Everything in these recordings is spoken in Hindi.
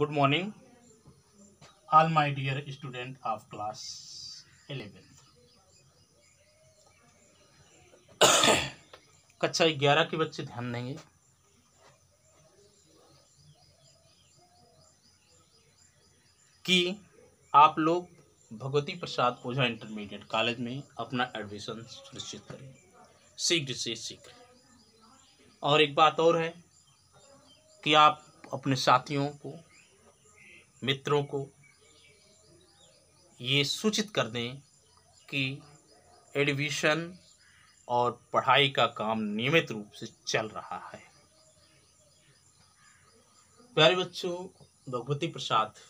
good morning all my dear student of class 11 कक्षा ग्यारह के बच्चे ध्यान देंगे कि आप लोग भगवती प्रसाद ओझा इंटरमीडिएट कॉलेज में अपना एडमिशन सुनिश्चित करें शीघ्र से शीघ्र और एक बात और है कि आप अपने साथियों को मित्रों को ये सूचित कर दें कि एडमिशन और पढ़ाई का काम नियमित रूप से चल रहा है प्यारे बच्चों भगवती प्रसाद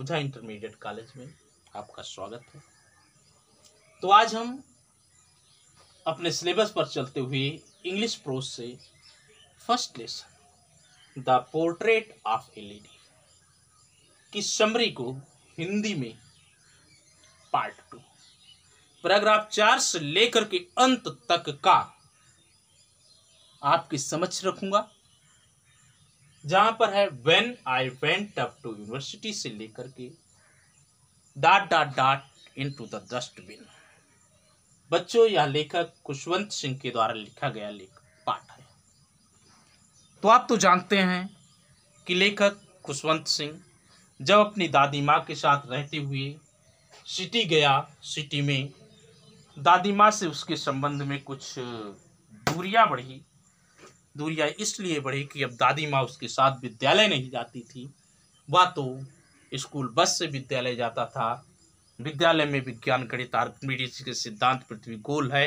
ऊझा इंटरमीडिएट कॉलेज में आपका स्वागत है तो आज हम अपने सिलेबस पर चलते हुए इंग्लिश प्रोज से first lesson the portrait of a lady की समरी को हिंदी में पार्ट टू पैराग्राफ चार से लेकर के अंत तक का आपकी समझ रखूंगा जहां पर है when I went up to university से लेकर के dot dot dot into the dustbin बच्चों यह लेखक खुशवंत सिंह के द्वारा लिखा गया लेख पाठ है तो आप तो जानते हैं कि लेखक खुशवंत सिंह जब अपनी दादी माँ के साथ रहते हुए सिटी गया सिटी में दादी माँ से उसके संबंध में कुछ दूरियाँ बढ़ी दूरियाँ इसलिए बढ़ी कि अब दादी माँ उसके साथ विद्यालय नहीं जाती थी वह तो स्कूल बस से विद्यालय जाता था विद्यालय में विज्ञान गणित आर्कमिडीज के सिद्धांत पृथ्वी गोल है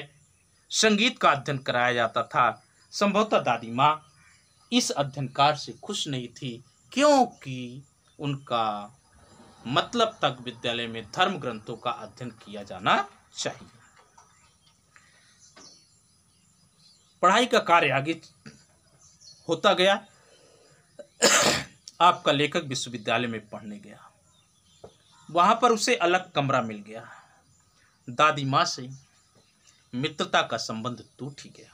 संगीत का अध्ययन कराया जाता था संभवतः दादी माँ इस अध्ययन कार्य से खुश नहीं थी क्योंकि उनका मतलब तक विद्यालय में धर्म ग्रंथों का अध्ययन किया जाना चाहिए पढ़ाई का कार्य आगे होता गया आपका लेखक विश्वविद्यालय में पढ़ने गया वहां पर उसे अलग कमरा मिल गया दादी माँ से मित्रता का संबंध टूट ही गया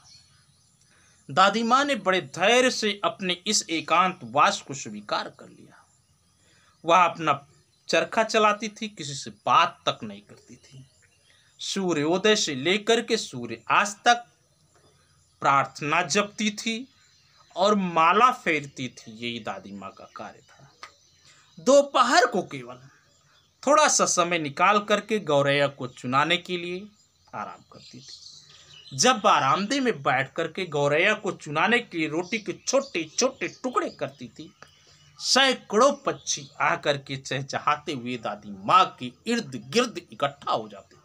दादी माँ ने बड़े धैर्य से अपने इस एकांत वास को स्वीकार कर लिया वह अपना चरखा चलाती थी किसी से बात तक नहीं करती थी सूर्योदय से लेकर के सूर्य आज तक प्रार्थना जपती थी और माला फेरती थी यही दादी माँ का कार्य था दोपहर को केवल थोड़ा सा समय निकाल करके गौरैया को चुनाने के लिए आराम करती थी जब बारामदे में बैठ करके गौरैया को चुनाने के लिए रोटी के छोटे छोटे टुकड़े करती थी सैकड़ों पक्षी आकर के चहचहाते हुए दादी माँ के इर्द गिर्द इकट्ठा हो जाते थे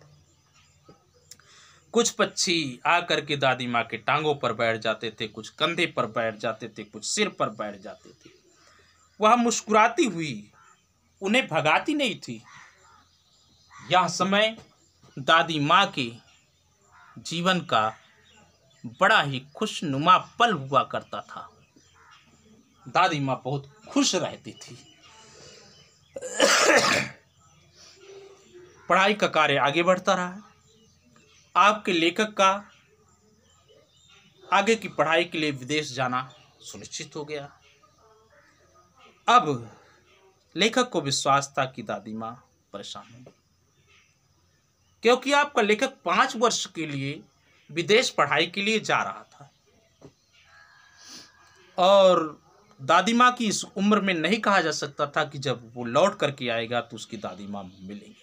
कुछ पक्षी आकर के दादी माँ के टांगों पर बैठ जाते थे कुछ कंधे पर बैठ जाते थे कुछ सिर पर बैठ जाते थे वह मुस्कुराती हुई उन्हें भगाती नहीं थी यह समय दादी माँ के जीवन का बड़ा ही खुशनुमा पल हुआ करता था दादी माँ बहुत खुश रहती थी पढ़ाई का कार्य आगे बढ़ता रहा आपके लेखक का आगे की पढ़ाई के लिए विदेश जाना सुनिश्चित हो गया अब लेखक को विश्वास था कि दादी माँ परेशान होंगी क्योंकि आपका लेखक पांच वर्ष के लिए विदेश पढ़ाई के लिए जा रहा था और दादी माँ की इस उम्र में नहीं कहा जा सकता था कि जब वो लौट करके आएगा तो उसकी दादी माँ मिलेंगी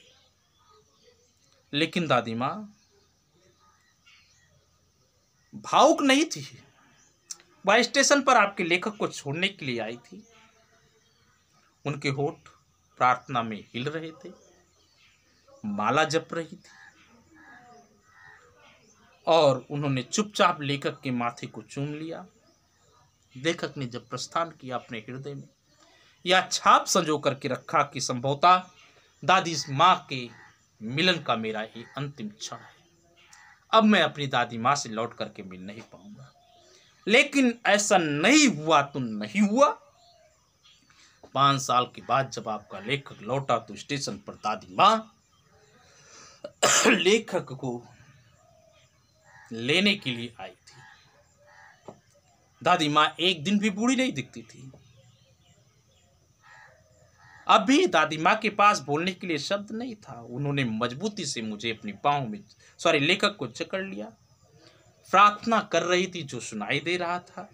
लेकिन दादी माँ भावुक नहीं थी वह स्टेशन पर आपके लेखक को छोड़ने के लिए आई थी उनके होठ प्रार्थना में हिल रहे थे माला जप रही थी और उन्होंने चुपचाप लेखक के माथे को चूम लिया लेखक ने जब प्रस्थान किया अपने हृदय में या छाप संजो करके रखा कि संभवता दादी माँ के मिलन का मेरा ही अंतिम क्षण है अब मैं अपनी दादी माँ से लौट करके मिल नहीं पाऊंगा लेकिन ऐसा नहीं हुआ तो नहीं हुआ पांच साल के बाद जब आपका लेखक लौटा तो स्टेशन पर दादी माँ लेखक को लेने के लिए आई दादी माँ एक दिन भी बूढ़ी नहीं दिखती थी अब भी दादी माँ के पास बोलने के लिए शब्द नहीं था उन्होंने मजबूती से मुझे अपनी पाँव में सॉरी लेखक को जकड़ लिया प्रार्थना कर रही थी जो सुनाई दे रहा था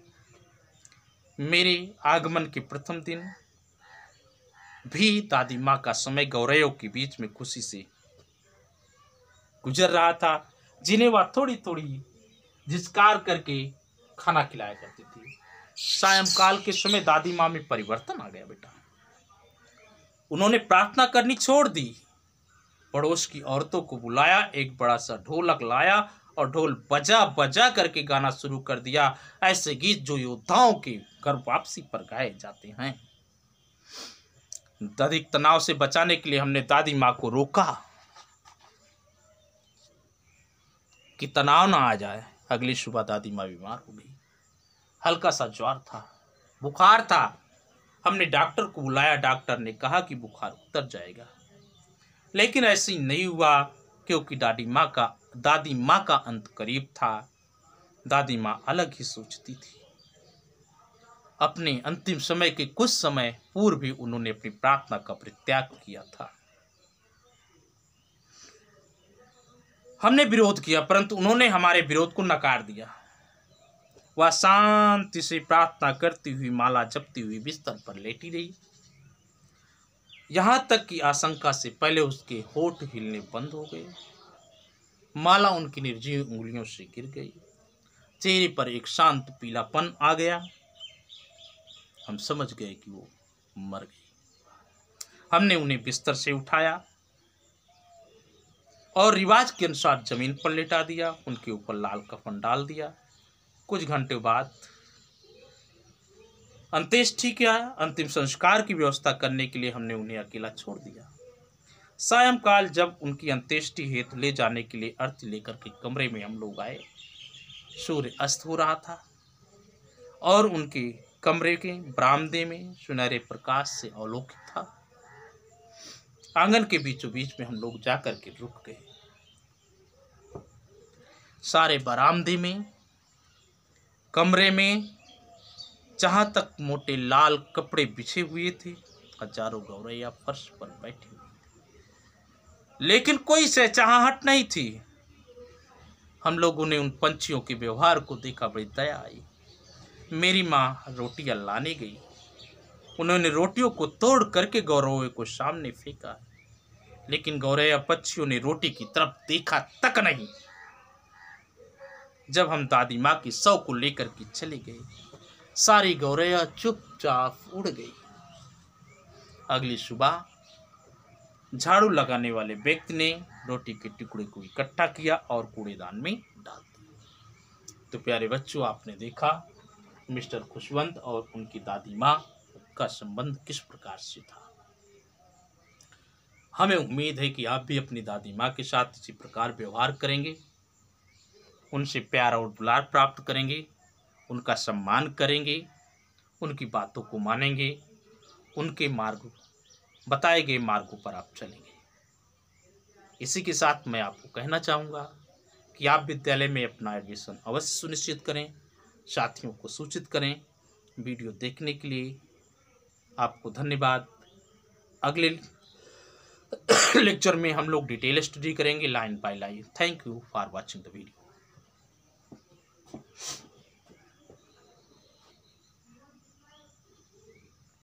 मेरे आगमन के प्रथम दिन भी दादी माँ का समय गौरव के बीच में खुशी से गुजर रहा था जिन्हें वह थोड़ी थोड़ी झिस्कार करके खाना खिलाया करती थी सायंकाल के समय दादी माँ में परिवर्तन आ गया बेटा उन्होंने प्रार्थना करनी छोड़ दी पड़ोस की औरतों को बुलाया एक बड़ा सा ढोलक लाया और ढोल बजा बजा करके गाना शुरू कर दिया ऐसे गीत जो योद्धाओं के घर वापसी पर गाए जाते हैं अधिक तनाव से बचाने के लिए हमने दादी माँ को रोका कि तनाव ना आ जाए अगली सुबह दादी माँ बीमार हो गई हल्का सा ज्वार था बुखार था हमने डॉक्टर को बुलाया डॉक्टर ने कहा कि बुखार उतर जाएगा लेकिन ऐसे नहीं हुआ क्योंकि दादी माँ का दादी माँ का अंत करीब था दादी माँ अलग ही सोचती थी अपने अंतिम समय के कुछ समय पूर्व भी उन्होंने अपनी प्रार्थना का परित्याग किया था हमने विरोध किया परंतु उन्होंने हमारे विरोध को नकार दिया वह शांति से प्रार्थना करती हुई माला जपती हुई बिस्तर पर लेटी रही यहाँ तक कि आशंका से पहले उसके होठ हिलने बंद हो गए माला उनकी निर्जीव उंगलियों से गिर गई चेहरे पर एक शांत पीलापन आ गया हम समझ गए कि वो मर गई हमने उन्हें बिस्तर से उठाया और रिवाज के अनुसार ज़मीन पर लेटा दिया उनके ऊपर लाल कफन डाल दिया कुछ घंटे बाद अंत्येष्टि क्या अंतिम संस्कार की व्यवस्था करने के लिए हमने उन्हें अकेला छोड़ दिया सायंकाल जब उनकी अंत्येष्टि हेतु ले जाने के लिए अर्थ लेकर के कमरे में हम लोग आए सूर्य अस्त हो रहा था और उनके कमरे के बरामदे में सुनहरे प्रकाश से अवलोक आंगन के बीचों बीच में हम लोग जा कर के रुक गए सारे बरामदे में कमरे में जहाँ तक मोटे लाल कपड़े बिछे हुए थे हजारों गौरैया फर्श पर बैठी हुई लेकिन कोई सहचाहट नहीं थी हम लोगों ने उन पंछियों के व्यवहार को देखा बड़ी दया आई मेरी माँ रोटियाँ लाने गई उन्होंने रोटियों को तोड़ करके गौरव को सामने फेंका लेकिन गौरैया पक्षियों ने रोटी की तरफ देखा तक नहीं जब हम दादी माँ की सौ को लेकर के चले गए सारी गौरैया चुपचाप उड़ गई अगली सुबह झाड़ू लगाने वाले व्यक्ति ने रोटी के टुकड़े को इकट्ठा किया और कूड़ेदान में डाल दिया तो प्यारे बच्चों आपने देखा मिस्टर खुशवंत और उनकी दादी माँ उसका संबंध किस प्रकार से था हमें उम्मीद है कि आप भी अपनी दादी माँ के साथ इसी प्रकार व्यवहार करेंगे उनसे प्यार और दुलार प्राप्त करेंगे उनका सम्मान करेंगे उनकी बातों को मानेंगे उनके मार्ग बताए गए मार्गों पर आप चलेंगे इसी के साथ मैं आपको कहना चाहूँगा कि आप विद्यालय में अपना एडमिशन अवश्य सुनिश्चित करें साथियों को सूचित करें वीडियो देखने के लिए आपको धन्यवाद अगले लेक्चर में हम लोग डिटेल स्टडी करेंगे line by line thank you for watching the video